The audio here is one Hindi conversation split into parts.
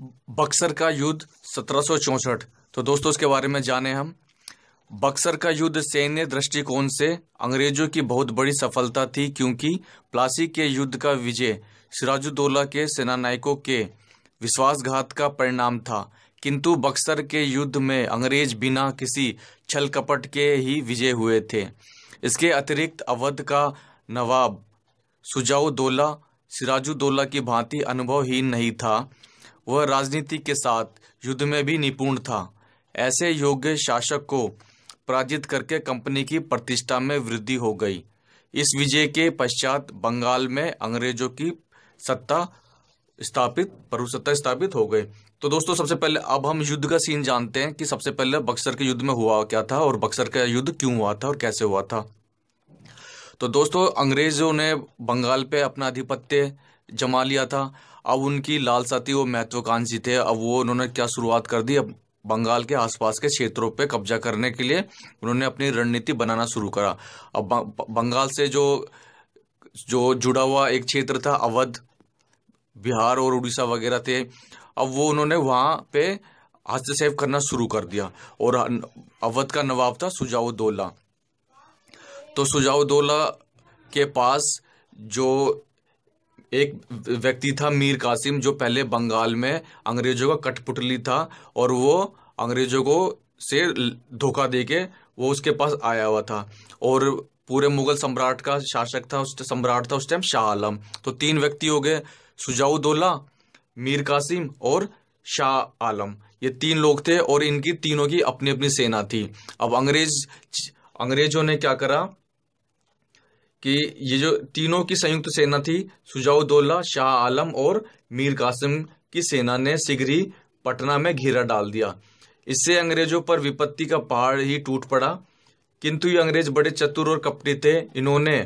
बक्सर का युद्ध सत्रह तो दोस्तों इसके बारे में जाने हम बक्सर का युद्ध सैन्य दृष्टिकोण से अंग्रेजों की बहुत बड़ी सफलता थी क्योंकि प्लासी के युद्ध का विजय सिराजुद्दौला के सेनानायकों के विश्वासघात का परिणाम था किंतु बक्सर के युद्ध में अंग्रेज बिना किसी छल कपट के ही विजय हुए थे इसके अतिरिक्त अवध का नवाब सुजाउद्दौला सिराजुद्दौला की भांति अनुभवहीन नहीं था वह राजनीति के साथ युद्ध में भी निपुण था ऐसे योग्य शासक को पराजित करके कंपनी की प्रतिष्ठा में वृद्धि हो गई इस विजय के पश्चात बंगाल में अंग्रेजों की सत्ता स्थापित प्रभुसत्ता स्थापित हो गई तो दोस्तों सबसे पहले अब हम युद्ध का सीन जानते हैं कि सबसे पहले बक्सर के युद्ध में हुआ क्या था और बक्सर का युद्ध क्यों हुआ था और कैसे हुआ था तो दोस्तों अंग्रेजों ने बंगाल पे अपना आधिपत्य जमा लिया था अब उनकी लालसाती वो महत्वाकांक्षी थे अब वो उन्होंने क्या शुरुआत कर दी अब बंगाल के आसपास के क्षेत्रों पे कब्जा करने के लिए उन्होंने अपनी रणनीति बनाना शुरू करा अब बंगाल से जो जो जुड़ा हुआ एक क्षेत्र था अवध बिहार और उड़ीसा वगैरह थे अब वो उन्होंने वहाँ पे हस्तक्षेप करना शुरू कर दिया और अवध का नवाब था सुजाउद्दौला तो सुजाउद्दौला के पास जो एक व्यक्ति था मीर कासिम जो पहले बंगाल में अंग्रेजों का कठपुतली था और वो अंग्रेजों को से धोखा दे के वो उसके पास आया हुआ था और पूरे मुगल सम्राट का शासक था उस सम्राट था उस टाइम शाह आलम तो तीन व्यक्ति हो गए सुजाउदोला मीर कासिम और शाह आलम ये तीन लोग थे और इनकी तीनों की अपनी अपनी सेना थी अब अंग्रेज अंग्रेजों ने क्या करा कि ये जो तीनों की संयुक्त सेना थी सुजाउदौला शाह आलम और मीर कासिम की सेना ने शीघ्र ही पटना में घेरा डाल दिया इससे अंग्रेजों पर विपत्ति का पहाड़ ही टूट पड़ा किंतु ये अंग्रेज बड़े चतुर और कपटी थे इन्होंने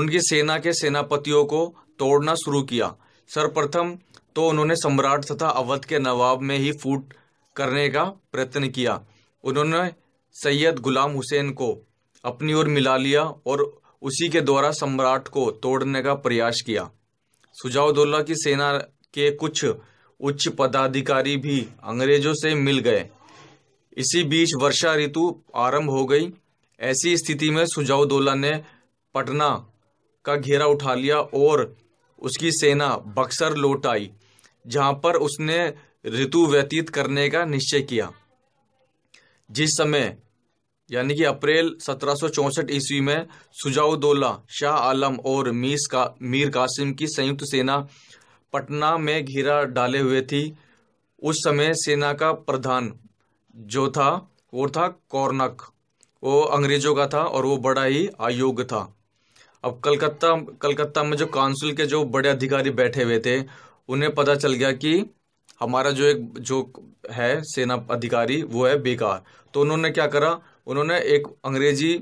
उनकी सेना के सेनापतियों को तोड़ना शुरू किया सर्वप्रथम तो उन्होंने सम्राट तथा अवध के नवाब में ही फूट करने का प्रयत्न किया उन्होंने सैयद गुलाम हुसैन को अपनी ओर मिला लिया और उसी के द्वारा सम्राट को तोड़ने का प्रयास किया सुजाउदुल्ला की सेना के कुछ उच्च पदाधिकारी भी अंग्रेजों से मिल गए इसी बीच वर्षा ऋतु आरंभ हो गई ऐसी स्थिति में सुजाउदुल्ला ने पटना का घेरा उठा लिया और उसकी सेना बक्सर लौट आई जहां पर उसने ऋतु व्यतीत करने का निश्चय किया जिस समय यानी कि अप्रैल सत्रह ईस्वी में सुजाउदोला शाह आलम और मीस का मीर कासिम की संयुक्त सेना पटना में घेरा डाले हुए थी उस समय सेना का प्रधान जो था वो था कौरनक वो अंग्रेजों का था और वो बड़ा ही अयोग्य था अब कलकत्ता कलकत्ता में जो काउंसिल के जो बड़े अधिकारी बैठे हुए थे उन्हें पता चल गया कि हमारा जो एक जो है सेना अधिकारी वो है बेकार तो उन्होंने क्या करा उन्होंने एक अंग्रेजी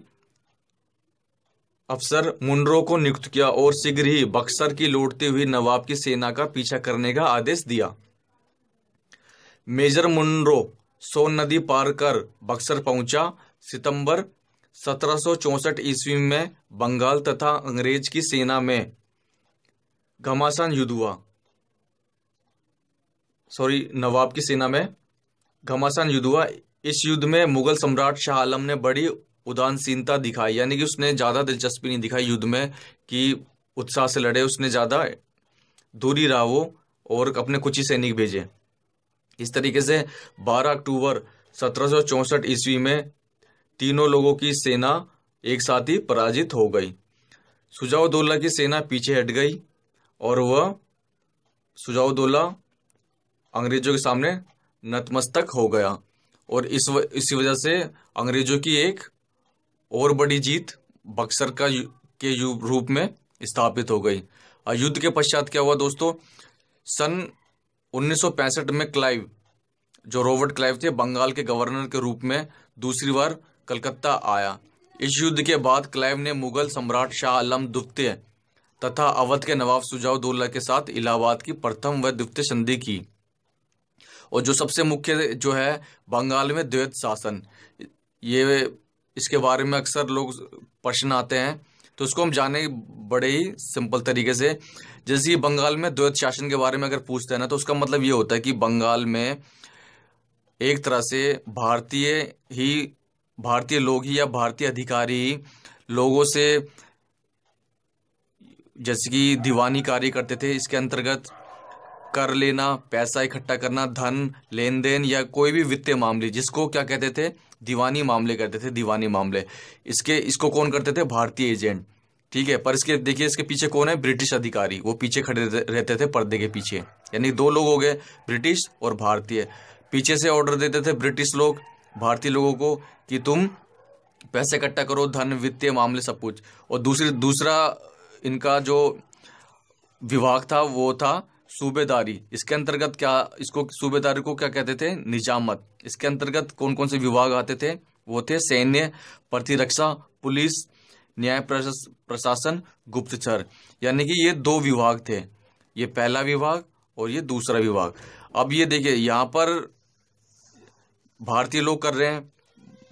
अफसर मुंडरो को नियुक्त किया और शीघ्र ही बक्सर की लौटती हुई नवाब की सेना का पीछा करने का आदेश दिया मेजर मुंडरो सोन नदी पार कर बक्सर पहुंचा सितंबर 1764 ईस्वी में बंगाल तथा अंग्रेज की सेना में घमासान युद्ध हुआ सॉरी नवाब की सेना में घमासान युद्ध हुआ इस युद्ध में मुगल सम्राट शाह आलम ने बड़ी उदासीनता दिखाई यानी कि उसने ज़्यादा दिलचस्पी नहीं दिखाई युद्ध में कि उत्साह से लड़े उसने ज़्यादा दूरी रहा वो और अपने कुछ ही सैनिक भेजे इस तरीके से 12 अक्टूबर सत्रह ईस्वी में तीनों लोगों की सेना एक साथ ही पराजित हो गई सुजाउदौला की सेना पीछे हट गई और वह सुजाउदौला अंग्रेजों के सामने नतमस्तक हो गया और इस व, इसी वजह से अंग्रेजों की एक और बड़ी जीत बक्सर का यु, के यु, रूप में स्थापित हो गई युद्ध के पश्चात क्या हुआ दोस्तों सन 1965 में क्लाइव जो रॉबर्ट क्लाइव थे बंगाल के गवर्नर के रूप में दूसरी बार कलकत्ता आया इस युद्ध के बाद क्लाइव ने मुगल सम्राट शाह आलम द्वितीय तथा अवध के नवाब सुजाउदौला के साथ इलाहाबाद की प्रथम व द्वितीय संधि की और जो सबसे मुख्य जो है बंगाल में द्वैत शासन ये इसके बारे में अक्सर लोग प्रश्न आते हैं तो उसको हम जाने बड़े ही सिंपल तरीके से जैसे कि बंगाल में द्वैत शासन के बारे में अगर पूछते हैं ना तो उसका मतलब ये होता है कि बंगाल में एक तरह से भारतीय ही भारतीय लोग ही या भारतीय अधिकारी ही लोगों से जैसे कि दीवानी कार्य करते थे इसके अंतर्गत कर लेना पैसा इकट्ठा करना धन लेन देन या कोई भी वित्तीय मामले जिसको क्या कहते थे दीवानी मामले कहते थे दीवानी मामले इसके इसको कौन करते थे भारतीय एजेंट ठीक है पर इसके देखिए इसके पीछे कौन है ब्रिटिश अधिकारी वो पीछे खड़े रहते थे पर्दे के पीछे यानी दो लोग हो गए ब्रिटिश और भारतीय पीछे से ऑर्डर देते थे ब्रिटिश लोग भारतीय लोगों को कि तुम पैसे इकट्ठा करो धन वित्तीय मामले सब कुछ और दूसरी दूसरा इनका जो विभाग था वो था सूबेदारी इसके अंतर्गत क्या इसको सूबेदारी को क्या कहते थे निजामत इसके अंतर्गत कौन कौन से विभाग आते थे वो थे सैन्य प्रतिरक्षा पुलिस न्याय प्रशासन गुप्तचर यानी कि ये दो विभाग थे ये पहला विभाग और ये दूसरा विभाग अब ये देखिए यहाँ पर भारतीय लोग कर रहे हैं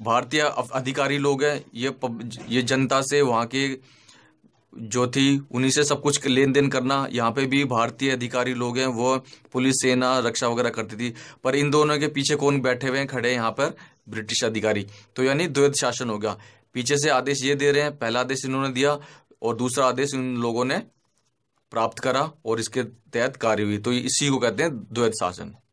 भारतीय अधिकारी लोग हैं ये ये जनता से वहाँ के जो थी उन्हीं से सब कुछ लेन देन करना यहाँ पे भी भारतीय अधिकारी लोग हैं वो पुलिस सेना रक्षा वगैरह करती थी पर इन दोनों के पीछे कौन बैठे हुए हैं खड़े यहाँ पर ब्रिटिश अधिकारी तो यानी द्वैत शासन हो गया पीछे से आदेश ये दे रहे हैं पहला आदेश इन्होंने दिया और दूसरा आदेश इन लोगों ने प्राप्त करा और इसके तहत कार्य हुई तो इसी को कहते हैं द्वैत शासन